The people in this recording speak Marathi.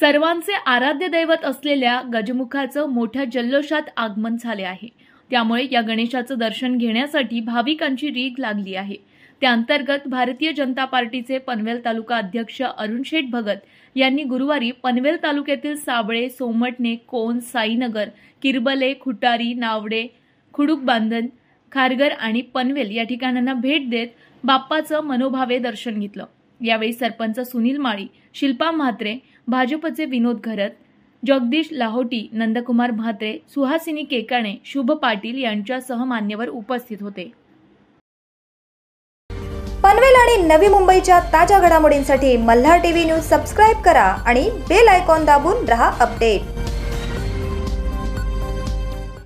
सर्वांचे आराध्य दैवत असलेल्या गजमुखाचं मोठ्या जल्लोषात आगमन झाले आहे त्यामुळे या गणेशाचं दर्शन घेण्यासाठी भाविकांची रीग लागली आहे त्याअंतर्गत भारतीय जनता पार्टीचे पनवेल तालुका अध्यक्ष अरुण शेठ भगत यांनी गुरुवारी पनवेल तालुक्यातील साबळे सोमटणे कोन साईनगर किरबले खुटारी नावडे खुडूक बांधन खारगर आणि पनवेल या ठिकाणांना भेट देत बाप्पाचं मनोभावे दर्शन घेतलं यावेळी सरपंच सुनील माळी शिल्पा म्हात्रे भाजपचे विनोद घरत जगदीश लाहोटी नंदकुमार म्हात्रे सुहासिनी केकाणे शुभ पाटील यांच्यासह मान्यवर उपस्थित होते पनवेल आणि नवी मुंबईच्या ताज्या घडामोडींसाठी मल्हार टीव्ही न्यूज सबस्क्राईब करा आणि बेल आयकॉन दाबून रहा अपडेट